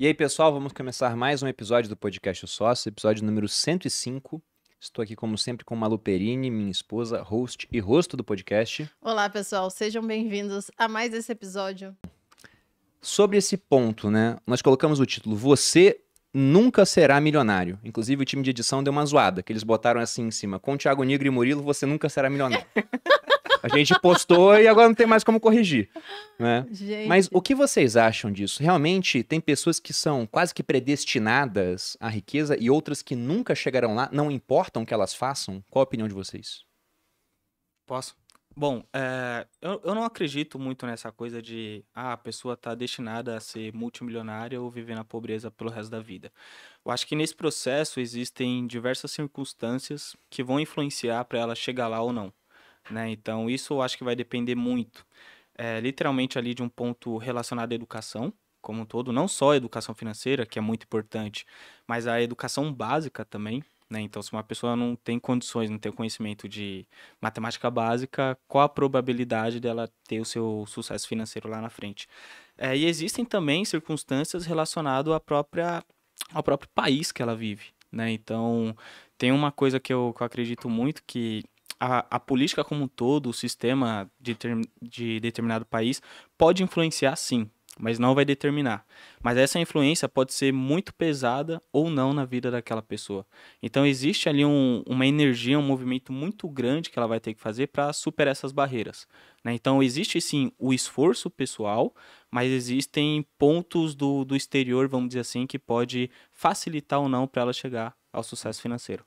E aí, pessoal, vamos começar mais um episódio do podcast o Sócio, episódio número 105. Estou aqui, como sempre, com Malu Perini, minha esposa, host e rosto do podcast. Olá, pessoal, sejam bem-vindos a mais esse episódio. Sobre esse ponto, né? Nós colocamos o título Você nunca será milionário. Inclusive, o time de edição deu uma zoada, que eles botaram assim em cima: Com Thiago Nigro e Murilo, você nunca será milionário. A gente postou e agora não tem mais como corrigir. Né? Mas o que vocês acham disso? Realmente tem pessoas que são quase que predestinadas à riqueza e outras que nunca chegarão lá, não importam o que elas façam? Qual a opinião de vocês? Posso? Bom, é, eu, eu não acredito muito nessa coisa de ah, a pessoa está destinada a ser multimilionária ou viver na pobreza pelo resto da vida. Eu acho que nesse processo existem diversas circunstâncias que vão influenciar para ela chegar lá ou não. Né? Então, isso eu acho que vai depender muito, é, literalmente, ali de um ponto relacionado à educação, como um todo, não só a educação financeira, que é muito importante, mas a educação básica também. Né? Então, se uma pessoa não tem condições, não tem conhecimento de matemática básica, qual a probabilidade dela ter o seu sucesso financeiro lá na frente? É, e existem também circunstâncias relacionadas à própria, ao próprio país que ela vive. Né? Então, tem uma coisa que eu, que eu acredito muito que a, a política como um todo, o sistema de, de determinado país, pode influenciar sim, mas não vai determinar. Mas essa influência pode ser muito pesada ou não na vida daquela pessoa. Então existe ali um, uma energia, um movimento muito grande que ela vai ter que fazer para superar essas barreiras. Né? Então existe sim o esforço pessoal, mas existem pontos do, do exterior, vamos dizer assim, que pode facilitar ou não para ela chegar ao sucesso financeiro.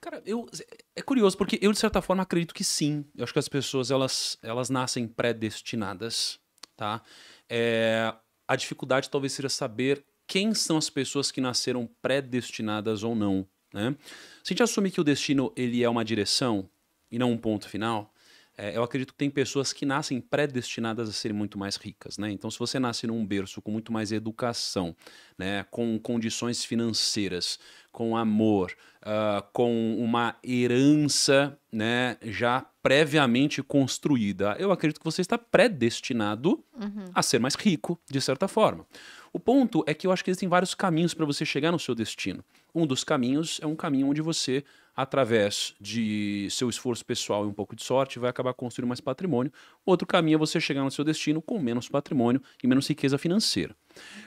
Cara, eu, é, é curioso, porque eu, de certa forma, acredito que sim. Eu acho que as pessoas, elas, elas nascem predestinadas, tá? É, a dificuldade talvez seja saber quem são as pessoas que nasceram predestinadas ou não, né? Se a gente assume que o destino, ele é uma direção e não um ponto final, é, eu acredito que tem pessoas que nascem predestinadas a serem muito mais ricas, né? Então, se você nasce num berço com muito mais educação, né? Com condições financeiras, com amor, uh, com uma herança né, já previamente construída. Eu acredito que você está predestinado uhum. a ser mais rico, de certa forma. O ponto é que eu acho que existem vários caminhos para você chegar no seu destino. Um dos caminhos é um caminho onde você, através de seu esforço pessoal e um pouco de sorte, vai acabar construindo mais patrimônio. Outro caminho é você chegar no seu destino com menos patrimônio e menos riqueza financeira.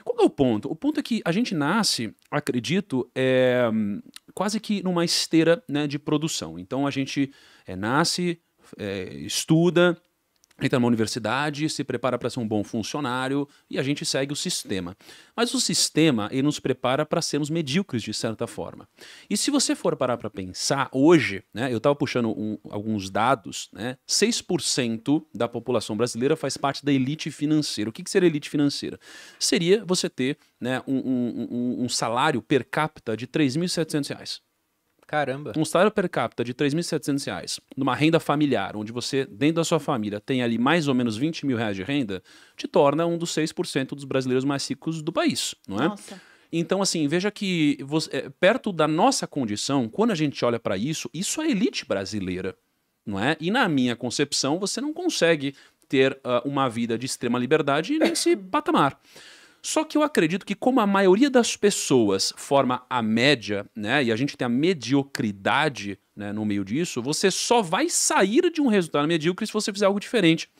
Qual é o ponto? O ponto é que a gente nasce, acredito, é, quase que numa esteira né, de produção. Então a gente é, nasce, é, estuda, entra numa universidade, se prepara para ser um bom funcionário e a gente segue o sistema. Mas o sistema ele nos prepara para sermos medíocres de certa forma. E se você for parar para pensar, hoje, né, eu estava puxando um, alguns dados, né, 6% da população brasileira faz parte da elite financeira. O que, que seria elite financeira? Seria você ter né, um, um, um salário per capita de R$ 3.700. Caramba. Um salário per capita de 3.700 reais, numa renda familiar, onde você, dentro da sua família, tem ali mais ou menos 20 mil reais de renda, te torna um dos 6% dos brasileiros mais ricos do país, não é? Nossa. Então, assim, veja que você, é, perto da nossa condição, quando a gente olha para isso, isso é elite brasileira, não é? E na minha concepção, você não consegue ter uh, uma vida de extrema liberdade nesse patamar. Só que eu acredito que, como a maioria das pessoas forma a média, né, e a gente tem a mediocridade né, no meio disso, você só vai sair de um resultado medíocre se você fizer algo diferente.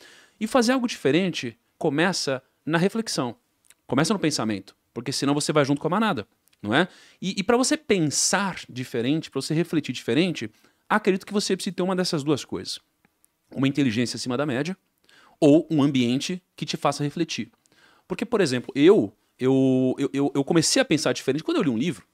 E fazer algo diferente começa na reflexão, começa no pensamento, porque senão você vai junto com a manada, não é? E, e para você pensar diferente, para você refletir diferente, acredito que você precisa ter uma dessas duas coisas: uma inteligência acima da média ou um ambiente que te faça refletir. Porque, por exemplo, eu, eu, eu, eu comecei a pensar diferente quando eu li um livro.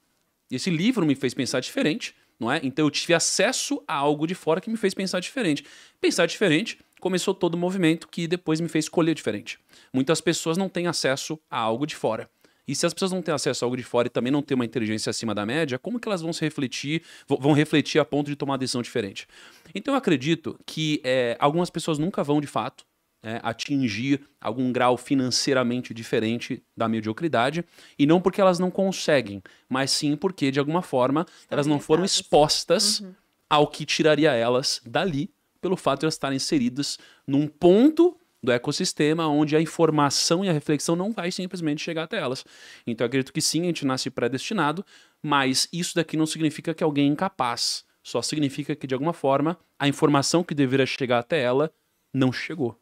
E esse livro me fez pensar diferente, não é? Então eu tive acesso a algo de fora que me fez pensar diferente. Pensar diferente começou todo o movimento que depois me fez escolher diferente. Muitas pessoas não têm acesso a algo de fora. E se as pessoas não têm acesso a algo de fora e também não têm uma inteligência acima da média, como que elas vão se refletir, vão refletir a ponto de tomar uma decisão diferente? Então eu acredito que é, algumas pessoas nunca vão, de fato, é, atingir algum grau financeiramente diferente da mediocridade, e não porque elas não conseguem, mas sim porque, de alguma forma, Estão elas não foram expostas uhum. ao que tiraria elas dali, pelo fato de elas estarem inseridas num ponto do ecossistema onde a informação e a reflexão não vai simplesmente chegar até elas. Então, eu acredito que sim, a gente nasce predestinado, mas isso daqui não significa que alguém é incapaz. Só significa que, de alguma forma, a informação que deveria chegar até ela não chegou.